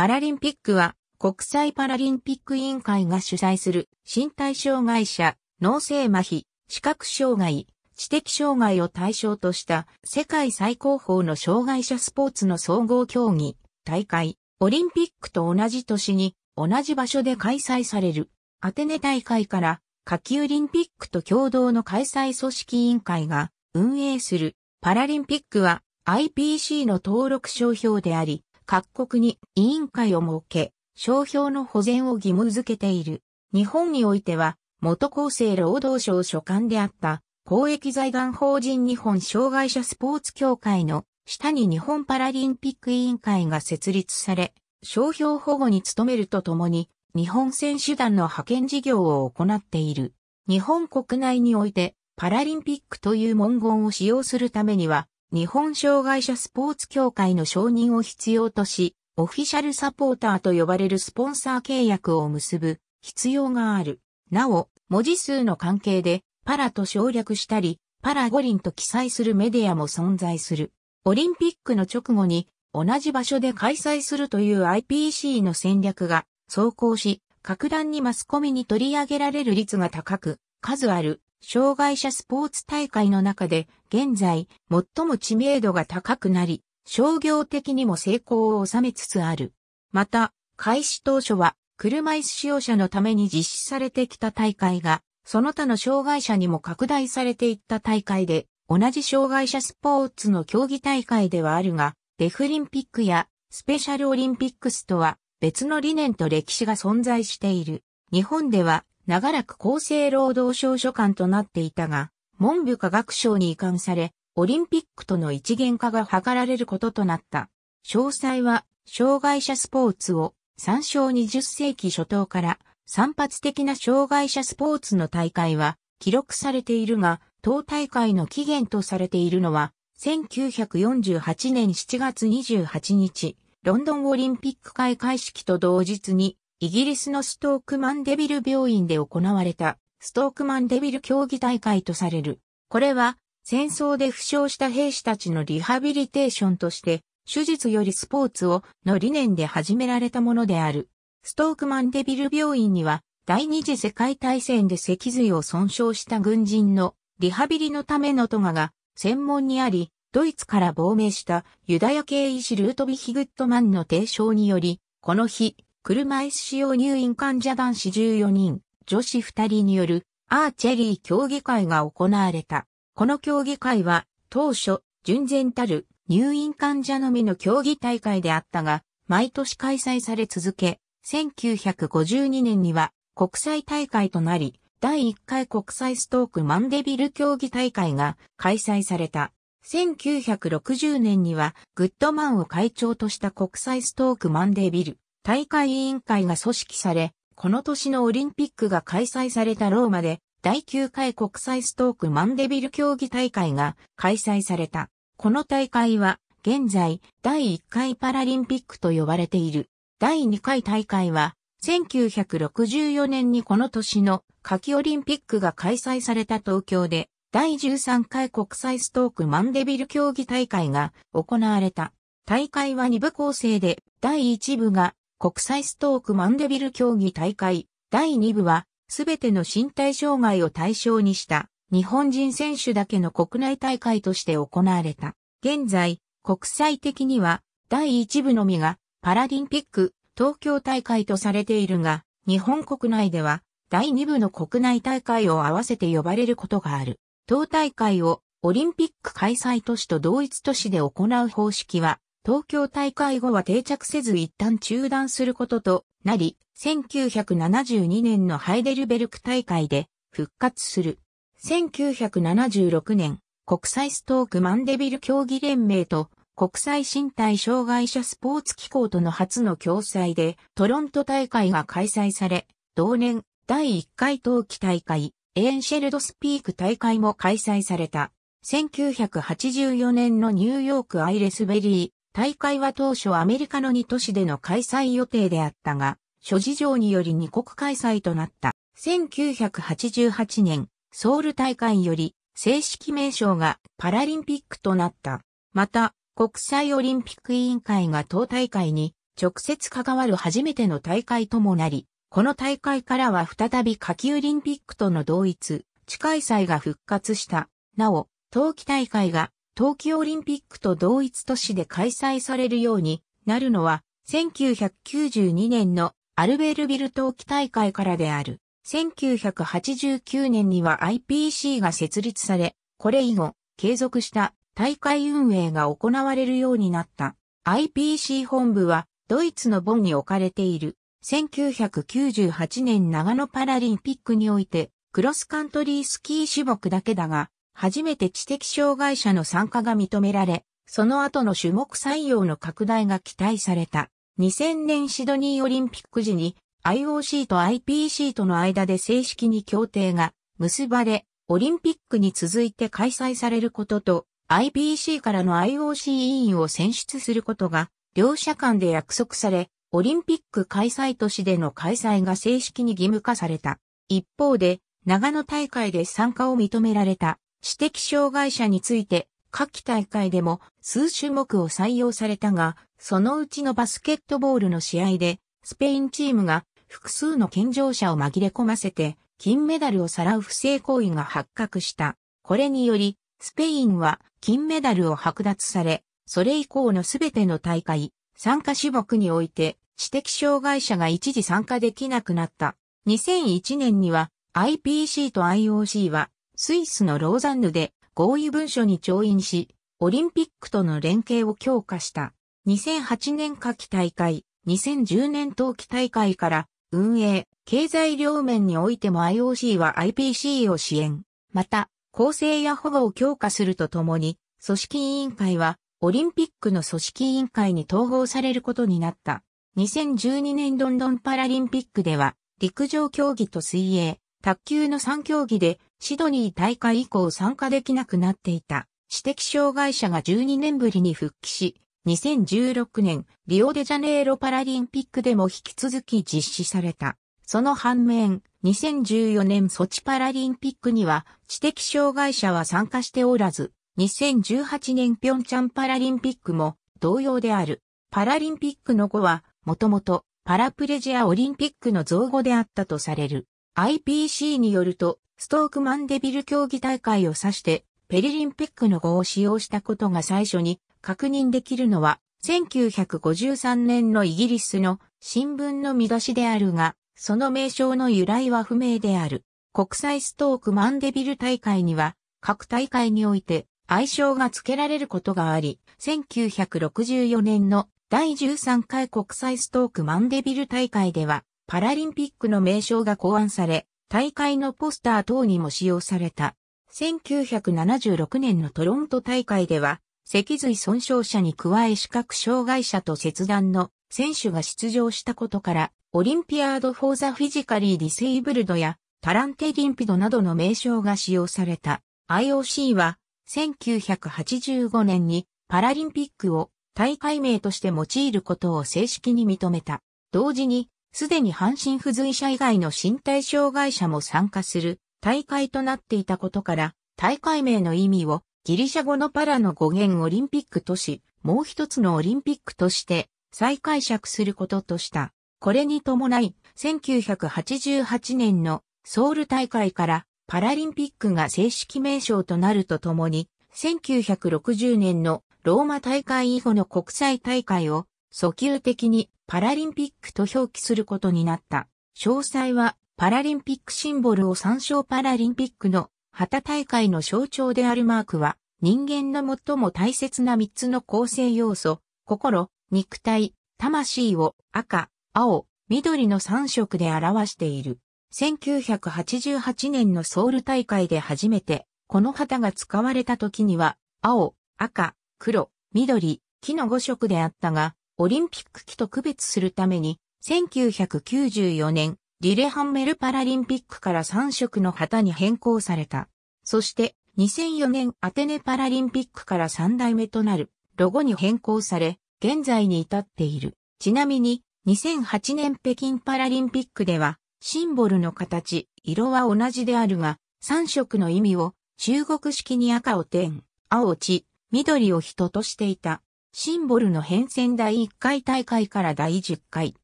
パラリンピックは国際パラリンピック委員会が主催する身体障害者、脳性麻痺、視覚障害、知的障害を対象とした世界最高峰の障害者スポーツの総合競技、大会、オリンピックと同じ年に同じ場所で開催されるアテネ大会から下級オリンピックと共同の開催組織委員会が運営するパラリンピックは IPC の登録商標であり、各国に委員会を設け、商標の保全を義務付けている。日本においては、元厚生労働省所管であった公益財団法人日本障害者スポーツ協会の下に日本パラリンピック委員会が設立され、商標保護に努めるとともに、日本選手団の派遣事業を行っている。日本国内において、パラリンピックという文言を使用するためには、日本障害者スポーツ協会の承認を必要とし、オフィシャルサポーターと呼ばれるスポンサー契約を結ぶ必要がある。なお、文字数の関係で、パラと省略したり、パラ五輪と記載するメディアも存在する。オリンピックの直後に、同じ場所で開催するという IPC の戦略が走行し、格段にマスコミに取り上げられる率が高く、数ある障害者スポーツ大会の中で現在最も知名度が高くなり、商業的にも成功を収めつつある。また、開始当初は車椅子使用者のために実施されてきた大会が、その他の障害者にも拡大されていった大会で、同じ障害者スポーツの競技大会ではあるが、デフリンピックやスペシャルオリンピックスとは別の理念と歴史が存在している。日本では長らく厚生労働省所管となっていたが、文部科学省に移管され、オリンピックとの一元化が図られることとなった。詳細は、障害者スポーツを参照20世紀初頭から散発的な障害者スポーツの大会は記録されているが、当大会の起源とされているのは、1948年7月28日、ロンドンオリンピック開会式と同日にイギリスのストークマンデビル病院で行われた、ストークマンデビル競技大会とされる。これは、戦争で負傷した兵士たちのリハビリテーションとして、手術よりスポーツをの理念で始められたものである。ストークマンデビル病院には、第二次世界大戦で脊髄を損傷した軍人のリハビリのためのトガが専門にあり、ドイツから亡命したユダヤ系医師ルートビヒ・グットマンの提唱により、この日、車椅子使用入院患者男子14人、女子2人によるアーチェリー競技会が行われた。この競技会は当初、純然たる入院患者のみの競技大会であったが、毎年開催され続け、1952年には国際大会となり、第1回国際ストークマンデビル競技大会が開催された。1960年にはグッドマンを会長とした国際ストークマンデビル大会委員会が組織され、この年のオリンピックが開催されたローマで、第9回国際ストークマンデビル競技大会が開催された。この大会は、現在、第1回パラリンピックと呼ばれている。第2回大会は、1964年にこの年の夏季オリンピックが開催された東京で、第13回国際ストークマンデビル競技大会が行われた。大会は2部構成で、第1部が国際ストークマンデビル競技大会第2部は、すべての身体障害を対象にした日本人選手だけの国内大会として行われた。現在、国際的には第1部のみがパラリンピック東京大会とされているが、日本国内では第2部の国内大会を合わせて呼ばれることがある。当大会をオリンピック開催都市と同一都市で行う方式は東京大会後は定着せず一旦中断することとなり、1972年のハイデルベルク大会で復活する。1976年、国際ストークマンデビル競技連盟と国際身体障害者スポーツ機構との初の共催でトロント大会が開催され、同年第1回冬季大会、エンシェルドスピーク大会も開催された。1984年のニューヨークアイレスベリー大会は当初アメリカの2都市での開催予定であったが、諸事情により2国開催となった。1988年、ソウル大会より正式名称がパラリンピックとなった。また、国際オリンピック委員会が党大会に直接関わる初めての大会ともなり、この大会からは再び夏季オリンピックとの同一、地開催が復活した。なお、冬季大会が冬季オリンピックと同一都市で開催されるようになるのは、1992年のアルベールビル冬季大会からである。1989年には IPC が設立され、これ以後、継続した大会運営が行われるようになった。IPC 本部は、ドイツのボンに置かれている。1998年長野パラリンピックにおいて、クロスカントリースキー種目だけだが、初めて知的障害者の参加が認められ、その後の種目採用の拡大が期待された。2000年シドニーオリンピック時に IOC と IPC との間で正式に協定が結ばれ、オリンピックに続いて開催されることと IPC からの IOC 委員を選出することが両者間で約束され、オリンピック開催都市での開催が正式に義務化された。一方で、長野大会で参加を認められた知的障害者について、夏季大会でも数種目を採用されたが、そのうちのバスケットボールの試合で、スペインチームが複数の健常者を紛れ込ませて、金メダルをさらう不正行為が発覚した。これにより、スペインは金メダルを剥奪され、それ以降のすべての大会、参加種目において、知的障害者が一時参加できなくなった。2001年には IPC と IOC はスイスのローザンヌで合意文書に調印し、オリンピックとの連携を強化した。2008年夏季大会、2010年冬季大会から運営、経済両面においても IOC は IPC を支援。また、構成や保護を強化するとともに、組織委員会はオリンピックの組織委員会に統合されることになった。2012年ロンドンパラリンピックでは、陸上競技と水泳、卓球の3競技でシドニー大会以降参加できなくなっていた知的障害者が12年ぶりに復帰し、2016年リオデジャネイロパラリンピックでも引き続き実施された。その反面、2014年ソチパラリンピックには知的障害者は参加しておらず、2018年ピョンチャンパラリンピックも同様である。パラリンピックの後は、もともとパラプレジアオリンピックの造語であったとされる。IPC によると、ストークマンデビル競技大会を指して、ペリリンピックの語を使用したことが最初に確認できるのは、1953年のイギリスの新聞の見出しであるが、その名称の由来は不明である。国際ストークマンデビル大会には、各大会において愛称が付けられることがあり、1964年の第13回国際ストークマンデビル大会では、パラリンピックの名称が考案され、大会のポスター等にも使用された。1976年のトロント大会では、脊髄損傷者に加え視覚障害者と切断の選手が出場したことから、オリンピアード・フォー・ザ・フィジカリー・ディセイブルドやタランテ・リンピドなどの名称が使用された。IOC は1985年にパラリンピックを大会名として用いることを正式に認めた。同時にすでに阪神不随者以外の身体障害者も参加する大会となっていたことから、大会名の意味をギリシャ語のパラの語源オリンピックとし、もう一つのオリンピックとして再解釈することとした。これに伴い、1988年のソウル大会からパラリンピックが正式名称となるとともに、1960年のローマ大会以後の国際大会を訴求的にパラリンピックと表記することになった。詳細はパラリンピックシンボルを参照パラリンピックの旗大会の象徴であるマークは人間の最も大切な3つの構成要素、心、肉体、魂を赤、青、緑の3色で表している。1988年のソウル大会で初めてこの旗が使われた時には青、赤、黒、緑、木の5色であったが、オリンピック期と区別するために、1994年、リレハンメルパラリンピックから3色の旗に変更された。そして、2004年アテネパラリンピックから3代目となるロゴに変更され、現在に至っている。ちなみに、2008年北京パラリンピックでは、シンボルの形、色は同じであるが、3色の意味を中国式に赤を点、青を地、緑を人としていた。シンボルの変遷第1回大会から第10回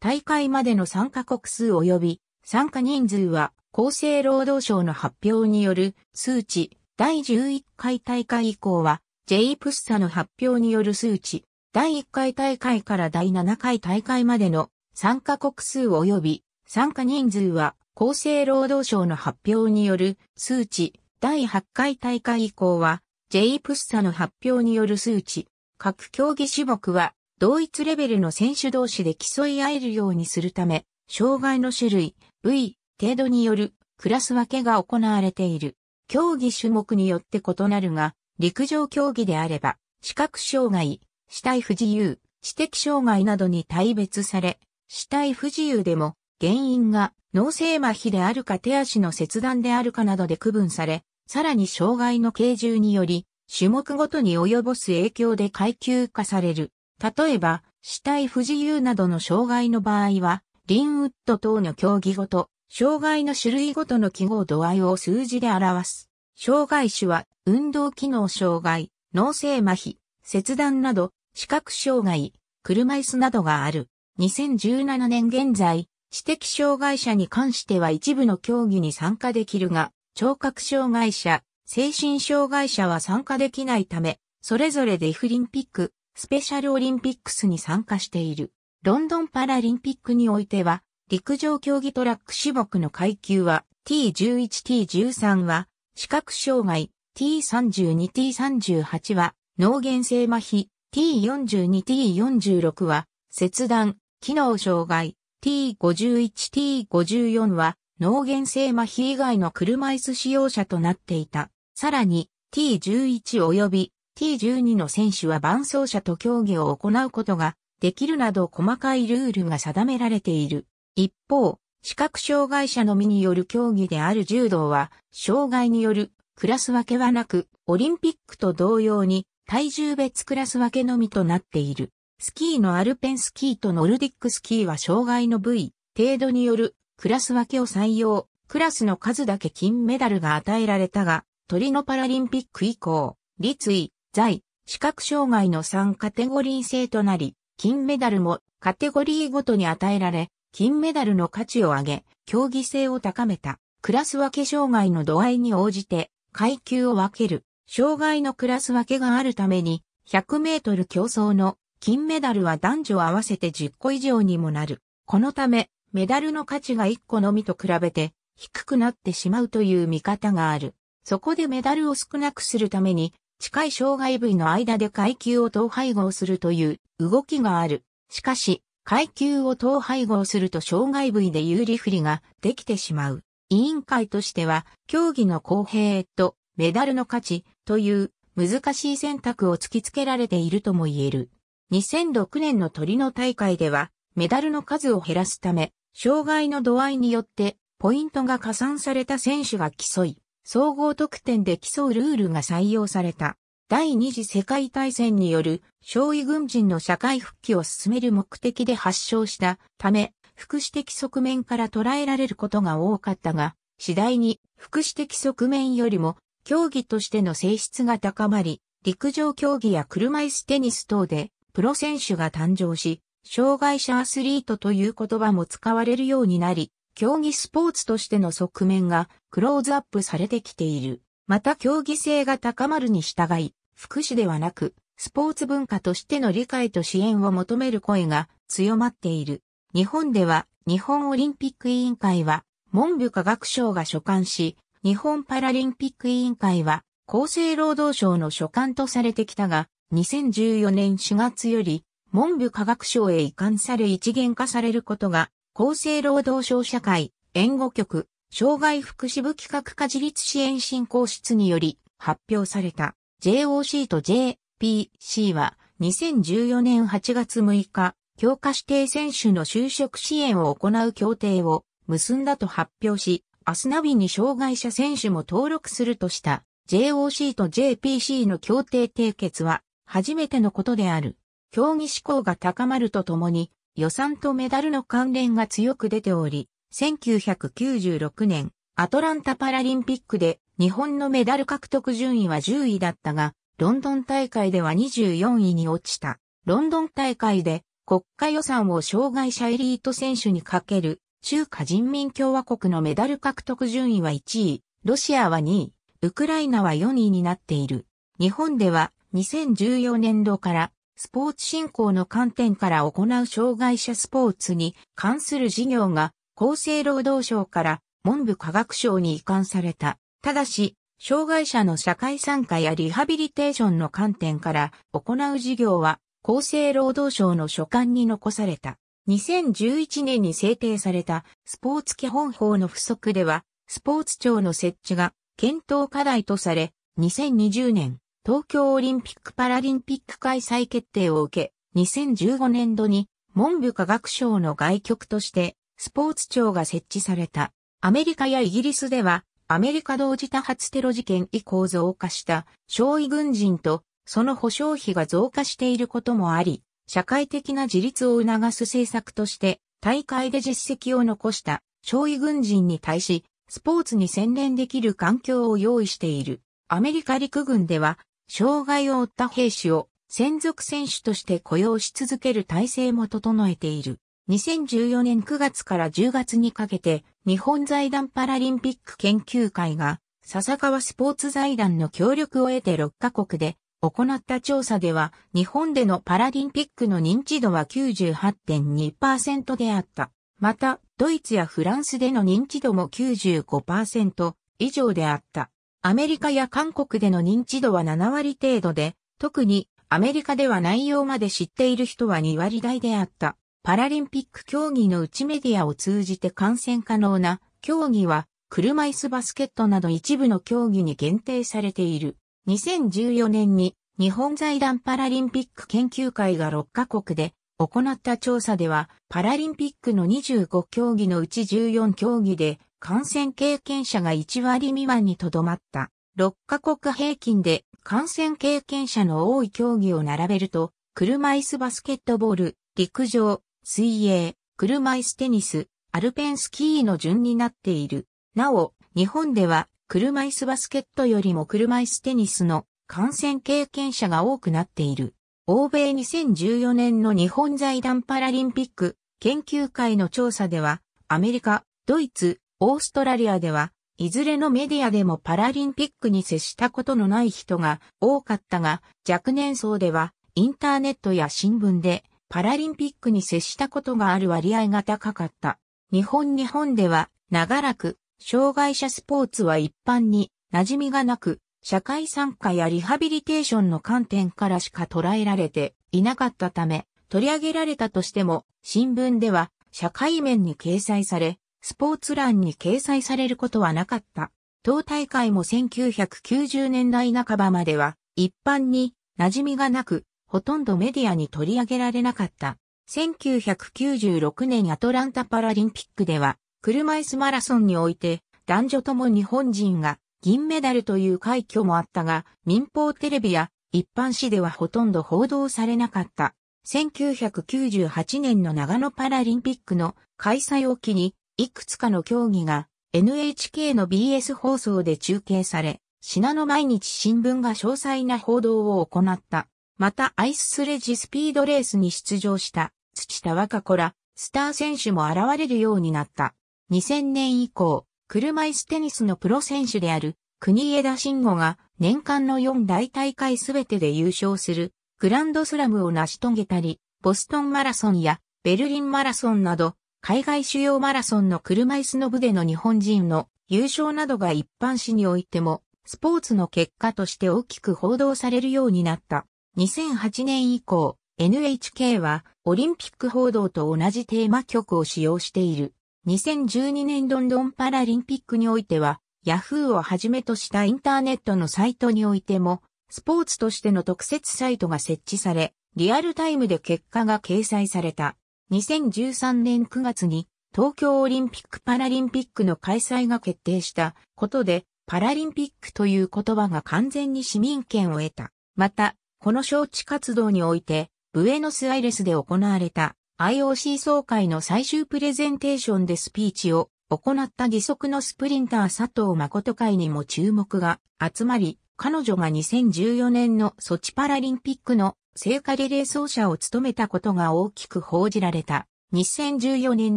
大会までの参加国数及び参加人数は厚生労働省の発表による数値第11回大会以降は J プッサの発表による数値第1回大会から第7回大会までの参加国数及び参加人数は厚生労働省の発表による数値第8回大会以降は J プッサの発表による数値各競技種目は同一レベルの選手同士で競い合えるようにするため、障害の種類、部位、程度によるクラス分けが行われている。競技種目によって異なるが、陸上競技であれば、視覚障害、死体不自由、知的障害などに大別され、死体不自由でも、原因が脳性麻痺であるか手足の切断であるかなどで区分され、さらに障害の軽重により、種目ごとに及ぼす影響で階級化される。例えば、死体不自由などの障害の場合は、リンウッド等の競技ごと、障害の種類ごとの記号度合いを数字で表す。障害種は、運動機能障害、脳性麻痺、切断など、視覚障害、車椅子などがある。2017年現在、知的障害者に関しては一部の競技に参加できるが、聴覚障害者、精神障害者は参加できないため、それぞれデフリンピック、スペシャルオリンピックスに参加している。ロンドンパラリンピックにおいては、陸上競技トラック種目の階級は T11、T13 は視覚障害、T32、T38 は脳原性麻痺、T42、T46 は切断、機能障害、T51、T54 は脳原性麻痺以外の車椅子使用者となっていた。さらに T11 及び T12 の選手は伴走者と競技を行うことができるなど細かいルールが定められている。一方、視覚障害者のみによる競技である柔道は、障害によるクラス分けはなく、オリンピックと同様に体重別クラス分けのみとなっている。スキーのアルペンスキーとノルディックスキーは障害の部位、程度によるクラス分けを採用、クラスの数だけ金メダルが与えられたが、鳥のパラリンピック以降、立位、在、視覚障害の3カテゴリー制となり、金メダルもカテゴリーごとに与えられ、金メダルの価値を上げ、競技性を高めた。クラス分け障害の度合いに応じて階級を分ける。障害のクラス分けがあるために、100メートル競争の金メダルは男女合わせて10個以上にもなる。このため、メダルの価値が1個のみと比べて低くなってしまうという見方がある。そこでメダルを少なくするために、近い障害部位の間で階級を統配合するという動きがある。しかし、階級を統配合すると障害部位で有利不利ができてしまう。委員会としては、競技の公平とメダルの価値という難しい選択を突きつけられているとも言える。2006年のトリノ大会では、メダルの数を減らすため、障害の度合いによって、ポイントが加算された選手が競い、総合得点で競うルールが採用された。第二次世界大戦による少尉軍人の社会復帰を進める目的で発症したため、福祉的側面から捉えられることが多かったが、次第に福祉的側面よりも競技としての性質が高まり、陸上競技や車椅子テニス等でプロ選手が誕生し、障害者アスリートという言葉も使われるようになり、競技スポーツとしての側面がクローズアップされてきている。また競技性が高まるに従い、福祉ではなく、スポーツ文化としての理解と支援を求める声が強まっている。日本では日本オリンピック委員会は文部科学省が所管し、日本パラリンピック委員会は厚生労働省の所管とされてきたが、2014年4月より文部科学省へ移管され一元化されることが厚生労働省社会、援護局、障害福祉部企画化自立支援振興室により発表された JOC と JPC は2014年8月6日、強化指定選手の就職支援を行う協定を結んだと発表し、アスナビに障害者選手も登録するとした JOC と JPC の協定締結は初めてのことである。競技志向が高まるとともに、予算とメダルの関連が強く出ており、1996年、アトランタパラリンピックで日本のメダル獲得順位は10位だったが、ロンドン大会では24位に落ちた。ロンドン大会で国家予算を障害者エリート選手にかける中華人民共和国のメダル獲得順位は1位、ロシアは2位、ウクライナは4位になっている。日本では2014年度からスポーツ振興の観点から行う障害者スポーツに関する事業が厚生労働省から文部科学省に移管された。ただし、障害者の社会参加やリハビリテーションの観点から行う事業は厚生労働省の所管に残された。2011年に制定されたスポーツ基本法の付則では、スポーツ庁の設置が検討課題とされ、2020年東京オリンピック・パラリンピック開催決定を受け、2015年度に文部科学省の外局としてスポーツ庁が設置された。アメリカやイギリスではアメリカ同時多発テロ事件以降増加した傷威軍人とその保障費が増加していることもあり、社会的な自立を促す政策として大会で実績を残した傷威軍人に対しスポーツに専念できる環境を用意している。アメリカ陸軍では障害を負った兵士を専属選手として雇用し続ける体制も整えている。2014年9月から10月にかけて、日本財団パラリンピック研究会が、笹川スポーツ財団の協力を得て6カ国で行った調査では、日本でのパラリンピックの認知度は98.2%であった。また、ドイツやフランスでの認知度も95%以上であった。アメリカや韓国での認知度は7割程度で、特にアメリカでは内容まで知っている人は2割台であった。パラリンピック競技の内メディアを通じて観戦可能な競技は車椅子バスケットなど一部の競技に限定されている。2014年に日本財団パラリンピック研究会が6カ国で行った調査ではパラリンピックの25競技のうち14競技で感染経験者が1割未満にとどまった。6カ国平均で感染経験者の多い競技を並べると、車椅子バスケットボール、陸上、水泳、車椅子テニス、アルペンスキーの順になっている。なお、日本では車椅子バスケットよりも車椅子テニスの感染経験者が多くなっている。欧米2014年の日本財団パラリンピック研究会の調査では、アメリカ、ドイツ、オーストラリアでは、いずれのメディアでもパラリンピックに接したことのない人が多かったが、若年層では、インターネットや新聞で、パラリンピックに接したことがある割合が高かった。日本日本では、長らく、障害者スポーツは一般に馴染みがなく、社会参加やリハビリテーションの観点からしか捉えられていなかったため、取り上げられたとしても、新聞では社会面に掲載され、スポーツ欄に掲載されることはなかった。当大会も1990年代半ばまでは一般に馴染みがなく、ほとんどメディアに取り上げられなかった。1996年アトランタパラリンピックでは、車椅子マラソンにおいて、男女とも日本人が銀メダルという快挙もあったが、民放テレビや一般紙ではほとんど報道されなかった。1998年の長野パラリンピックの開催を機に、いくつかの競技が NHK の BS 放送で中継され、品の毎日新聞が詳細な報道を行った。またアイススレジスピードレースに出場した土田若子らスター選手も現れるようになった。2000年以降、車椅子テニスのプロ選手である国枝慎吾が年間の4大大会すべてで優勝するグランドスラムを成し遂げたり、ボストンマラソンやベルリンマラソンなど海外主要マラソンの車椅子の部での日本人の優勝などが一般紙においても、スポーツの結果として大きく報道されるようになった。2008年以降、NHK はオリンピック報道と同じテーマ曲を使用している。2012年ロンドンパラリンピックにおいては、Yahoo をはじめとしたインターネットのサイトにおいても、スポーツとしての特設サイトが設置され、リアルタイムで結果が掲載された。2013年9月に東京オリンピック・パラリンピックの開催が決定したことで、パラリンピックという言葉が完全に市民権を得た。また、この招致活動において、ブエノスアイレスで行われた IOC 総会の最終プレゼンテーションでスピーチを行った義足のスプリンター佐藤誠会にも注目が集まり、彼女が2014年のソチパラリンピックの聖火リレー奏者を務めたことが大きく報じられた。2014年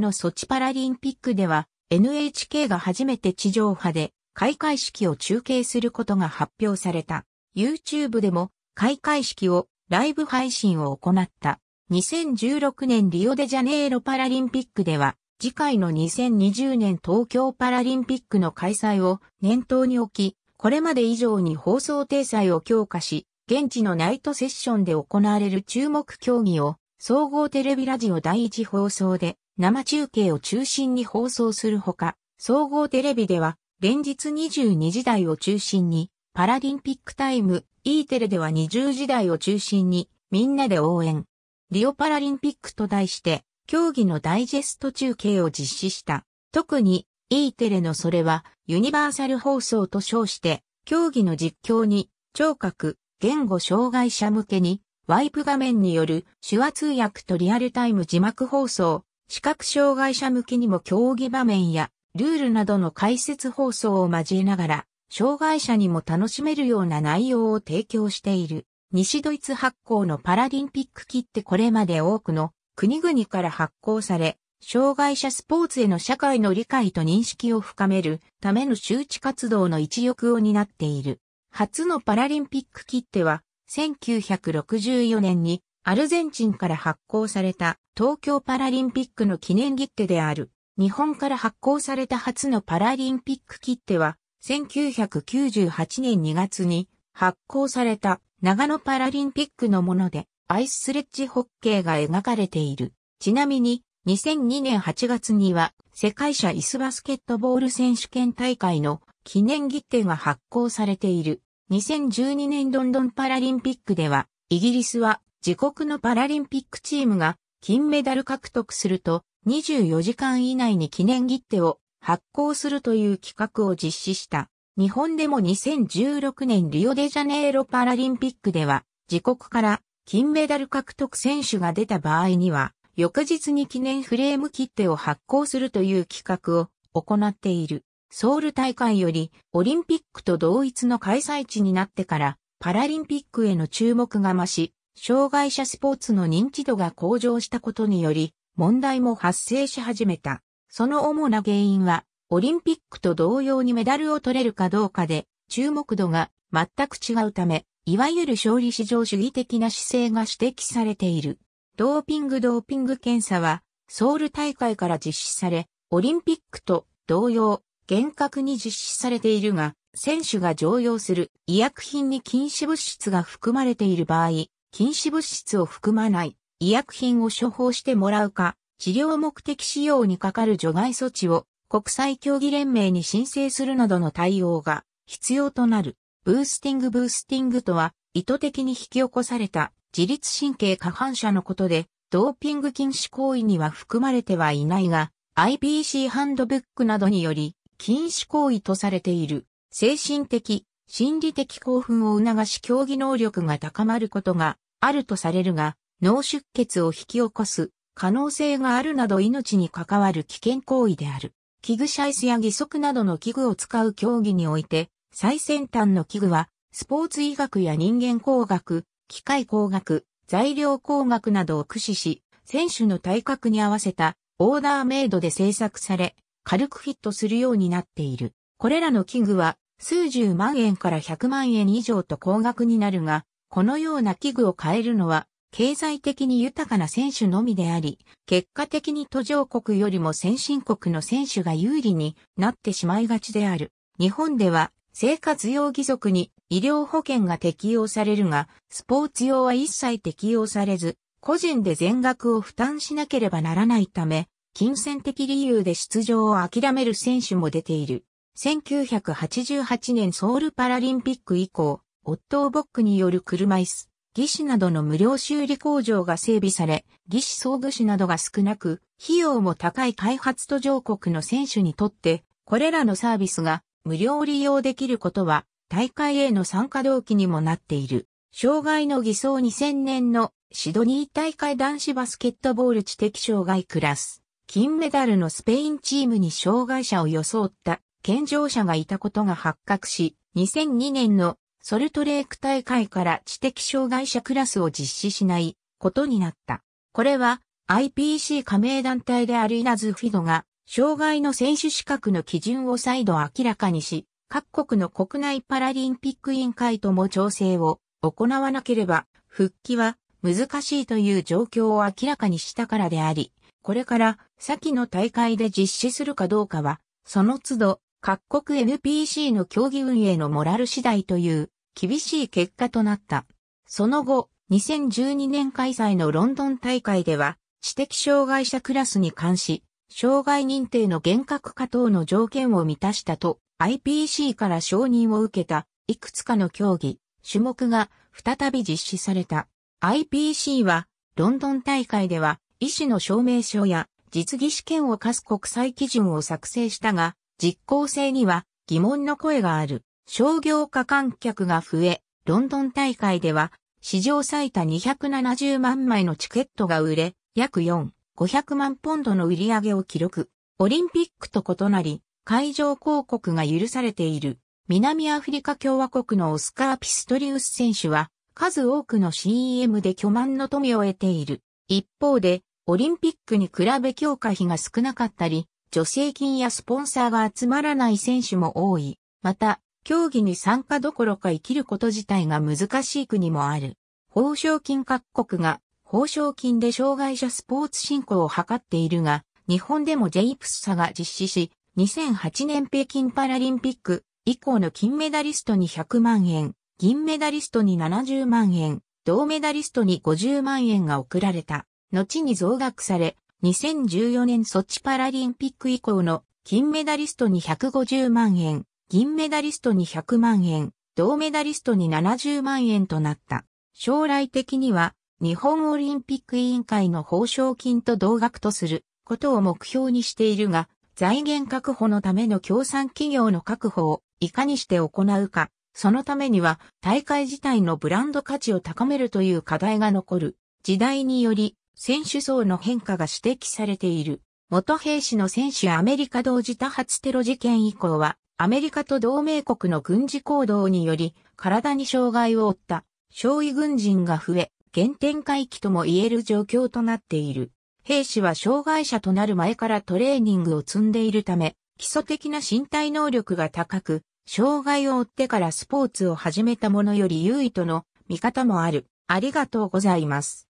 のソチパラリンピックでは NHK が初めて地上波で開会式を中継することが発表された。YouTube でも開会式をライブ配信を行った。2016年リオデジャネイロパラリンピックでは、次回の2020年東京パラリンピックの開催を念頭に置き、これまで以上に放送体裁を強化し、現地のナイトセッションで行われる注目競技を、総合テレビラジオ第一放送で、生中継を中心に放送するほか、総合テレビでは、連日22時台を中心に、パラリンピックタイム、E テレでは20時台を中心に、みんなで応援。リオパラリンピックと題して、競技のダイジェスト中継を実施した。特に、E テレのそれは、ユニバーサル放送と称して、競技の実況に、聴覚、言語障害者向けに、ワイプ画面による手話通訳とリアルタイム字幕放送、視覚障害者向けにも競技場面やルールなどの解説放送を交えながら、障害者にも楽しめるような内容を提供している。西ドイツ発行のパラリンピック機ってこれまで多くの国々から発行され、障害者スポーツへの社会の理解と認識を深めるための周知活動の一翼を担っている。初のパラリンピック切手は、1964年にアルゼンチンから発行された東京パラリンピックの記念切手である。日本から発行された初のパラリンピック切手は、1998年2月に発行された長野パラリンピックのもので、アイススレッジホッケーが描かれている。ちなみに、2002年8月には、世界者イスバスケットボール選手権大会の記念切手が発行されている。2012年ロンドンパラリンピックでは、イギリスは自国のパラリンピックチームが金メダル獲得すると24時間以内に記念切手を発行するという企画を実施した。日本でも2016年リオデジャネイロパラリンピックでは自国から金メダル獲得選手が出た場合には翌日に記念フレーム切手を発行するという企画を行っている。ソウル大会よりオリンピックと同一の開催地になってからパラリンピックへの注目が増し、障害者スポーツの認知度が向上したことにより問題も発生し始めた。その主な原因はオリンピックと同様にメダルを取れるかどうかで注目度が全く違うため、いわゆる勝利至上主義的な姿勢が指摘されている。ドーピングドーピング検査はソウル大会から実施され、オリンピックと同様、厳格に実施されているが、選手が常用する医薬品に禁止物質が含まれている場合、禁止物質を含まない医薬品を処方してもらうか、治療目的使用にかかる除外措置を国際競技連盟に申請するなどの対応が必要となる。ブースティングブースティングとは意図的に引き起こされた自律神経過反射のことで、ドーピング禁止行為には含まれてはいないが、IBC ハンドブックなどにより禁止行為とされている、精神的、心理的興奮を促し競技能力が高まることがあるとされるが、脳出血を引き起こす可能性があるなど命に関わる危険行為である。器具シャイスや義足などの器具を使う競技において、最先端の器具は、スポーツ医学や人間工学、機械工学、材料工学などを駆使し、選手の体格に合わせたオーダーメイドで製作され、軽くヒットするようになっている。これらの器具は数十万円から100万円以上と高額になるが、このような器具を変えるのは経済的に豊かな選手のみであり、結果的に途上国よりも先進国の選手が有利になってしまいがちである。日本では生活用義足に医療保険が適用されるが、スポーツ用は一切適用されず、個人で全額を負担しなければならないため、金銭的理由で出場を諦める選手も出ている。1988年ソウルパラリンピック以降、オットーボックによる車椅子、義肢などの無料修理工場が整備され、義肢装具士などが少なく、費用も高い開発途上国の選手にとって、これらのサービスが無料利用できることは、大会への参加動機にもなっている。障害の偽装2000年のシドニー大会男子バスケットボール知的障害クラス。金メダルのスペインチームに障害者を装った健常者がいたことが発覚し、2002年のソルトレーク大会から知的障害者クラスを実施しないことになった。これは IPC 加盟団体であるイナズフィドが障害の選手資格の基準を再度明らかにし、各国の国内パラリンピック委員会とも調整を行わなければ復帰は難しいという状況を明らかにしたからであり、これから先の大会で実施するかどうかは、その都度、各国 NPC の競技運営のモラル次第という厳しい結果となった。その後、2012年開催のロンドン大会では、知的障害者クラスに関し、障害認定の厳格化等の条件を満たしたと IPC から承認を受けたいくつかの競技、種目が再び実施された。IPC はロンドン大会では医師の証明書や実技試験を課す国際基準を作成したが、実効性には疑問の声がある。商業化観客が増え、ロンドン大会では史上最多270万枚のチケットが売れ、約4、500万ポンドの売り上げを記録。オリンピックと異なり、会場広告が許されている。南アフリカ共和国のオスカー・ピストリウス選手は、数多くの CM で巨万の富を得ている。一方で、オリンピックに比べ強化費が少なかったり、助成金やスポンサーが集まらない選手も多い。また、競技に参加どころか生きること自体が難しい国もある。報奨金各国が報奨金で障害者スポーツ振興を図っているが、日本でも j プス a が実施し、2008年北京パラリンピック以降の金メダリストに100万円、銀メダリストに70万円、銅メダリストに50万円が贈られた。後に増額され、2014年ソチパラリンピック以降の金メダリストに150万円、銀メダリストに100万円、銅メダリストに70万円となった。将来的には日本オリンピック委員会の報奨金と同額とすることを目標にしているが、財源確保のための協賛企業の確保をいかにして行うか、そのためには大会自体のブランド価値を高めるという課題が残る時代により選手層の変化が指摘されている。元兵士の選手アメリカ同時多発テロ事件以降は、アメリカと同盟国の軍事行動により、体に障害を負った、傷痍軍人が増え、原点回帰とも言える状況となっている。兵士は障害者となる前からトレーニングを積んでいるため、基礎的な身体能力が高く、障害を負ってからスポーツを始めた者より優位との見方もある。ありがとうございます。